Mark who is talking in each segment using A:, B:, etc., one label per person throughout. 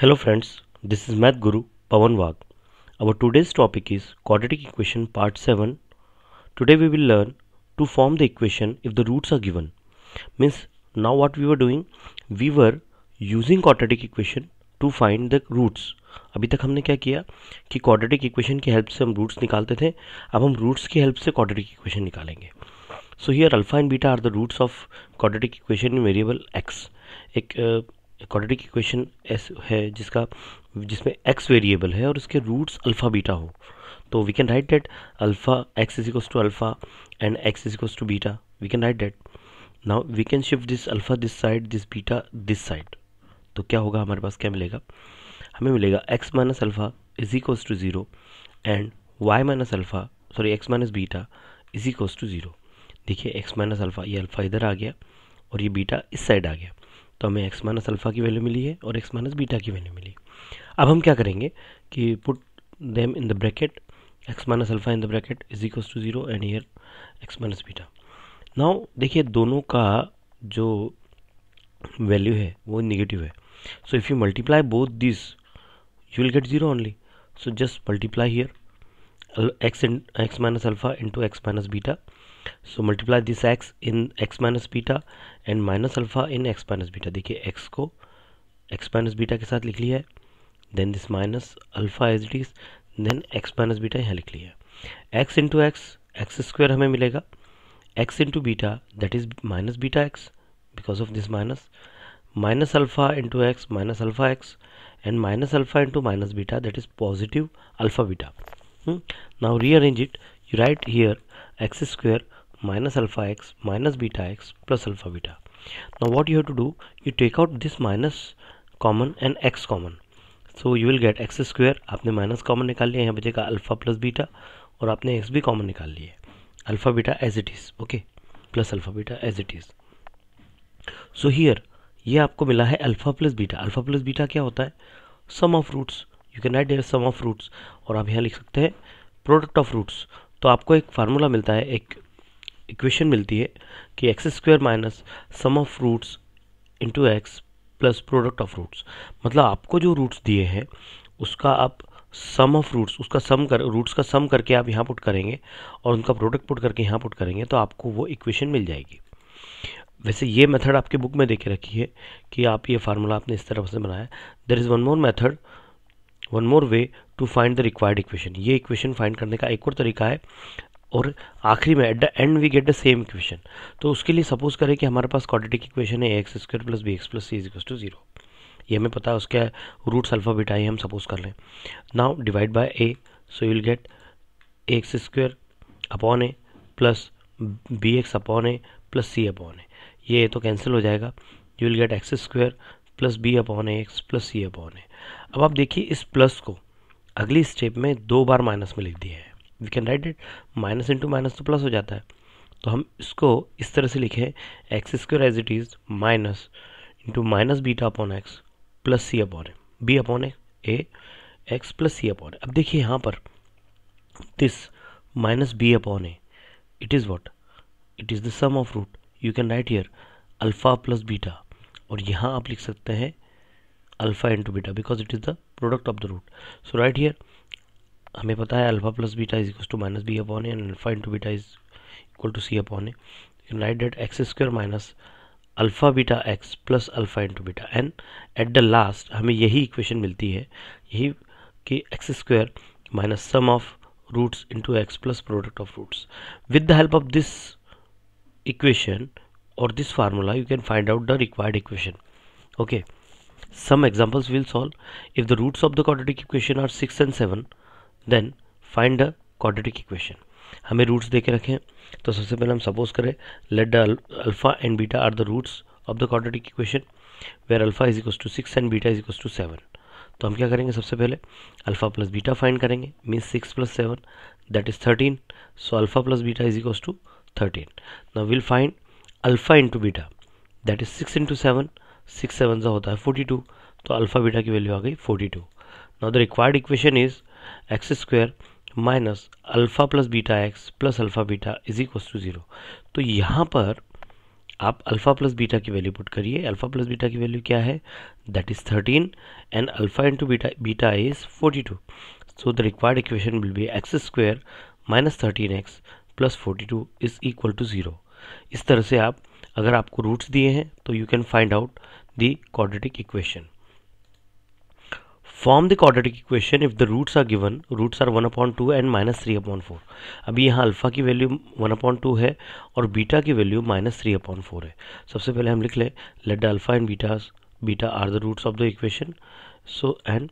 A: Hello friends this is math Guru Pawan Wagh our today's topic is quadratic equation part seven today we will learn to form the equation if the roots are given means now what we were doing we were using quadratic equation to find the roots अभी तक हमने क्या किया कि quadratic equation की help से हम roots निकालते थे अब हम रूट्स की हेल्प से क्वाड्रेटिक इक्वेशन निकालेंगे so here alpha and beta are the roots of quadratic equation in variable X एक uh, क्वाड्रेटिक इक्वेशन एस है जिसका जिसमें एक्स वेरिएबल है और उसके रूट्स अल्फ़ा बीटा हो तो we can write that alpha X is equals to alpha and X is equals to beta we can write that now we can shift this alpha this side this beta this side तो क्या होगा हमारे पास क्या मिलेगा हमें मिलेगा X minus alpha is equals to zero and Y minus alpha sorry X minus beta is equals to zero देखिए एक्स माइनस अल्फ़ा ये अल्फ़ा इधर आ गया और ये बीटा इस साइड आ गया तो हमें एक्स माइनस अल्फ़ा की वैल्यू मिली है और एक्स माइनस बीटा की वैल्यू मिली अब हम क्या करेंगे कि put them in the bracket X minus alpha in the bracket is equal to zero and here X minus beta now देखिए दोनों का जो वैल्यू है वो निगेटिव है so if you multiply both this you will get zero only so just multiply here X and x minus alpha into X minus beta so multiply this X in X minus beta and minus alpha in X minus beta देखिए X को X minus beta के साथ लिख लिया है then this minus alpha as it then X minus beta यहाँ लिख लिया है X into X X square हमें मिलेगा X into beta that is minus beta X because of this minus minus alpha into X minus alpha X and minus alpha into minus beta that is positive alpha beta now rearrange it you write here X square minus alpha x minus beta x plus alpha beta. Now what you have to do, you take out this minus common and x common. So you will get x square आपने minus common निकाल लिया यहाँ बचेगा alpha plus beta और आपने x भी common निकाल लिया alpha beta as it is okay plus alpha beta as it is so here ये आपको मिला है alpha plus beta alpha plus beta क्या होता है sum of roots you can write there sum of roots और आप यहाँ लिख सकते हैं प्रोडक्ट ऑफ रूट्स तो आपको एक फार्मूला मिलता है एक इक्वेशन मिलती है कि x square minus sum of roots into x plus product of roots मतलब आपको जो रूट्स दिए हैं उसका आप सम ऑफ रूट्स उसका सम कर रूट्स का सम करके आप यहाँ पुट करेंगे और उनका प्रोडक्ट पुट करके यहाँ पुट करेंगे तो आपको वो इक्वेशन मिल जाएगी वैसे ये मेथड आपके बुक में देखे रखी है कि आप ये फार्मूला आपने इस तरह से बनाया there is one more method one more way to find the required equation ये इक्वेशन फाइंड करने का एक और तरीका है और आखिरी में at the end we get the same equation तो उसके लिए सपोज करें कि हमारे पास क्वाड्रेटिक इक्वेशन है x square plus b x plus c is to zero ये हमें पता है उसका रूट्स अल्फा बीटा ही हम सपोज कर लें now divide by a so you will get x square upon a plus b x upon a plus c upon a ये तो कैंसिल हो जाएगा you will get x square plus b upon a x plus c upon a अब आप देखिए इस plus को अगली स्टेप में दो बार माइनस में लिख दिया है we can write it minus into minus तो प्लस हो जाता है तो हम इसको इस तरह से लिखें x square as it is minus into minus beta upon x plus c upon a b upon a x plus c upon a अब देखिए यहाँ पर this minus b upon a it is what it is the sum of root you can write here alpha plus beta और यहाँ आप लिख सकते हैं alpha into beta because it is the product of the root so right here हमें पता है alpha plus beta is equal to minus b upon a and alpha into beta is equal to c upon a right that x square minus alpha beta x plus alpha into beta and at the last हमें यही equation मिलती है यही कि x square minus sum of roots into x plus product of roots with the help of this equation और this formula you can find out the required equation okay some examples will solve if the roots of the quadratic equation are six and seven then find the quadratic equation हमें roots दे के रखें तो सबसे पहले हम suppose करें let the alpha and beta are the roots of the quadratic equation where alpha is equal to six and beta is equal to seven तो हम क्या करेंगे सबसे पहले अल्फा प्लस बीटा फाइंड करेंगे means six plus seven that is thirteen so alpha plus beta is equal to thirteen now will find alpha into beta that is six into seven six seven सा होता है forty two तो alpha beta की value आ गई forty two now the required equation is x square minus alpha plus beta x plus alpha beta is equal to zero तो यहाँ पर आप अल्फ़ा प्लस बीटा की वैल्यू पुट करिए अल्फ़ा प्लस बीटा की वैल्यू क्या है that is thirteen and alpha into beta beta is forty two so the required equation will be x square minus thirteen x plus forty two is equal to zero इस तरह से आप अगर आपको roots दिए हैं तो you can find out the quadratic equation form the quadratic equation if the roots are given roots are one upon two and minus three upon four अभी यहाँ अल्फा की वैल्यू वन अपॉइंट टू है और beta की value minus three upon four है सबसे पहले हम लिख लें let the alpha and beta beta are the roots of the equation so and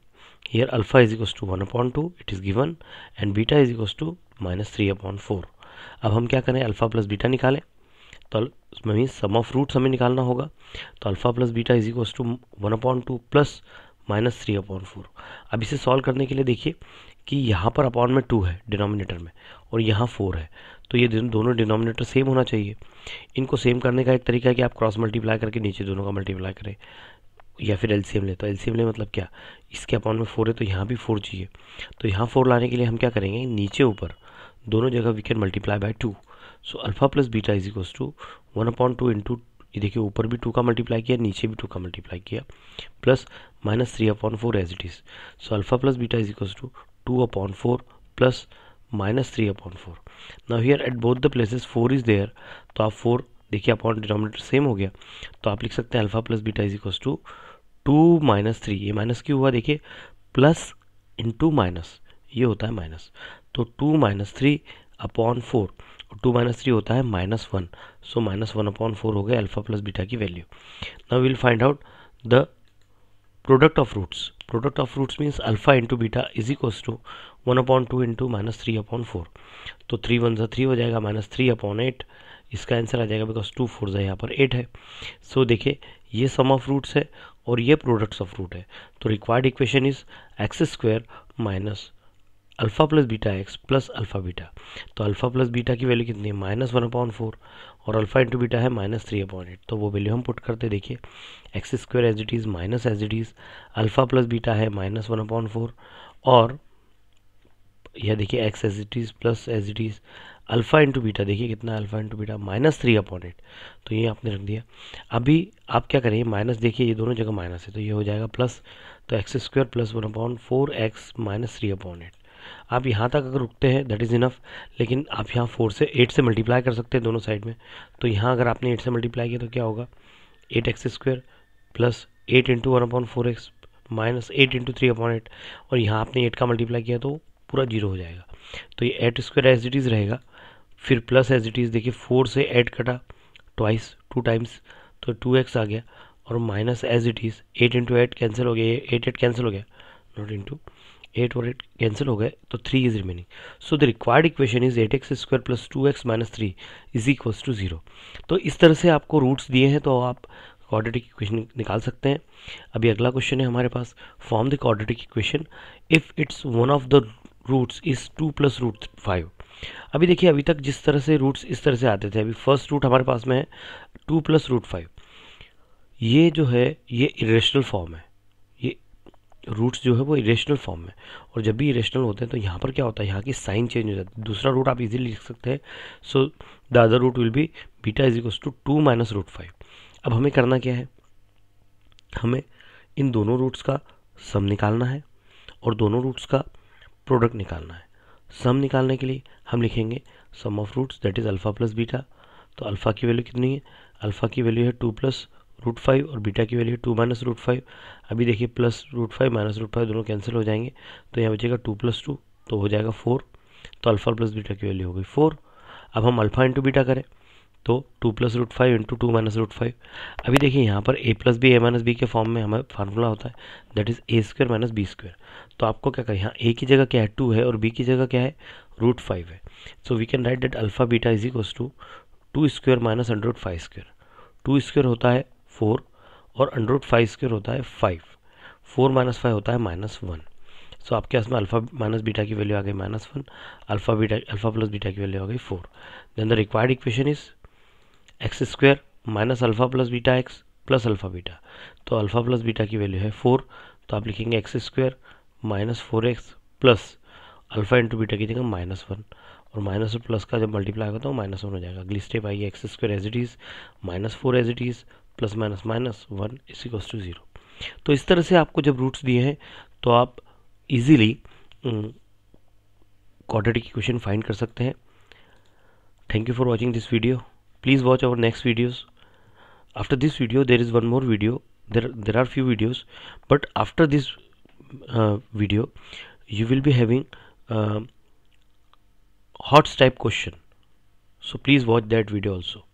A: here alpha is equals to one upon two it is given and beta is equals to minus three upon four अब हम क्या करें alpha plus beta निकालें तो mean some of roots हमें निकालना होगा तो alpha plus beta is equals to one upon two plus minus three upon four अब इसे सॉल्व करने के लिए देखिए कि यहाँ पर अपॉन में टू है डिनोमिनेटर में और यहाँ फोर है तो ये दोनों डिनोमिनेटर सेम होना चाहिए इनको सेम करने का एक तरीका है कि आप क्रॉस मल्टीप्लाई करके नीचे दोनों का मल्टीप्लाई करें या फिर एलसीएम ले तो एलसीएम ले मतलब क्या इसके अपॉन में फोर है तो यहाँ भी फोर चाहिए तो यहाँ फोर लाने के लिए हम क्या करेंगे नीचे ऊपर दोनों जगह we can multiply by two so alpha plus beta is equals to one upon two into ये देखिए ऊपर भी टू का मल्टीप्लाई किया नीचे भी टू का मल्टीप्लाई किया plus minus 3 upon 4 as it is. So alpha plus beta is equals to 2 upon 4 plus minus 3 upon 4. Now here at both the places 4 is there. तो आप 4 देखिए अपॉन डिनोमिनेटर सेम हो गया तो आप लिख सकते हैं alpha plus beta is equals to two minus three ये माइनस क्यों हुआ देखिए प्लस इंटू माइनस ये होता है माइनस तो two minus three upon four two minus three होता है minus one so minus one upon four हो गया अल्फा प्लस बीटा की value now will find out the product of roots product of roots means alpha into beta is equal to one upon two into minus three upon four तो three one जो three हो जाएगा minus three upon eight इसका answer आ जाएगा because to four जो यहाँ पर एट है सो so, देखिए ये सम ऑफ रूट्स है और ये प्रोडक्ट्स ऑफ रूट है तो required equation is x square minus alpha plus beta x plus alpha beta तो अल्फ़ा प्लस बीटा की वैल्यू कितनी है माइनस वन अपॉन फोर और अल्फ़ा इंटू बीटा है माइनस थ्री अपॉइंट एट तो वो वैल्यू हम पुट करते देखिए x square as it is minus as it is alpha plus beta है माइनस वन अपॉइंट फोर और यह देखिए x as it is plus as it is alpha into beta देखिए कितना alpha into beta minus three upon eight तो ये आपने रख दिया अभी आप क्या करेंगे माइनस देखिए ये दोनों जगह माइनस है तो ये हो जाएगा प्लस तो x square plus one upon four x minus three upon eight आप यहाँ तक अगर रुकते हैं दैट इज़ इनफ लेकिन आप यहाँ फोर से एट से मल्टीप्लाई कर सकते हैं दोनों साइड में तो यहाँ अगर आपने एट से मल्टीप्लाई किया तो क्या होगा eight x square plus eight into one upon four x minus eight into three upon eight और यहाँ आपने एट का मल्टीप्लाई किया तो पूरा जीरो हो जाएगा तो ये eight square as it is रहेगा फिर प्लस एज इट इज़ देखिए फोर से एट कटा ट्वाइस टू टाइम्स तो टू एक्स आ गया और minus as it is eight into eight cancel हो गया एट एट कैंसिल हो गया नॉट इंटू एट और एट कैंसिल हो गए तो three is remaining so the required equation is eight x square plus two x minus three is equals to zero तो इस तरह से आपको रूट्स दिए हैं तो आप क्वाड्रेटिक इक्वेशन निकाल सकते हैं अभी अगला क्वेश्चन है हमारे पास form the quadratic equation if its one of the roots is two plus root five अभी देखिए अभी तक जिस तरह से रूट्स इस तरह से आते थे अभी फर्स्ट रूट हमारे पास में है टू प्लस रूट फाइव ये जो है ये इरेशनल फॉर्म है रूट्स जो है वो इरेशनल फॉर्म में और जब भी इरेशनल होते हैं तो यहाँ पर क्या होता है यहाँ की साइन चेंज हो जाती है दूसरा रूट आप इजीली लिख सकते हैं so the other root will be beta is equals to two minus root five अब हमें करना क्या है हमें इन दोनों रूट्स का सम निकालना है और दोनों रूट्स का प्रोडक्ट निकालना है सम निकालने के लिए हम लिखेंगे sum of roots that is alpha plus beta तो अल्फ़ा की वैल्यू कितनी है अल्फ़ा की वैल्यू है टू प्लस रूट फाइव और बीटा की value two minus root five अभी देखिए plus root five minus root five दोनों कैंसिल हो जाएंगे तो यहाँ बचेगा टू प्लस टू तो हो जाएगा फोर तो अल्फ़ा प्लस बीटा की वैल्यू हो गई फोर अब हम अल्फ़ा इंटू बीटा करें तो two plus root five into two minus root five अभी देखिए यहाँ पर a plus b a minus b के फॉर्म में हमें फार्मूला होता है that is a square minus b square तो आपको क्या करें यहाँ ए की जगह क्या है टू है और बी की जगह क्या है रूट फाइव है so we can write that alpha beta is equals to two square minus under root five square two square होता है फोर और अंडर रूट फाइव स्क्वेयर होता है फाइव फोर माइनस फाइव होता है माइनस वन सो आपके पास में अल्फा माइनस बीटा की वैल्यू आ गई minus one alpha beta alpha plus beta की वैल्यू आ गई four then the required equation is x square minus alpha plus beta x plus alpha beta तो अल्फा प्लस बीटा की value है four तो आप लिखेंगे x square minus four x plus alpha into beta की जगह माइनस वन और minus और प्लस का जब मल्टीप्लाई होगा तो माइनस वन हो जाएगा अगली स्टेप आएगी x square as it is minus four as it is plus minus minus one is equals to zero तो इस तरह से आपको जब रूट्स दिए हैं तो आप इजीली क्वाड्रेटिक इक्वेशन फाइंड कर सकते हैं thank you for watching this video please watch our next videos after this video there is one more video there there are few videos but after this video you will be having HOTS type question so please watch that video also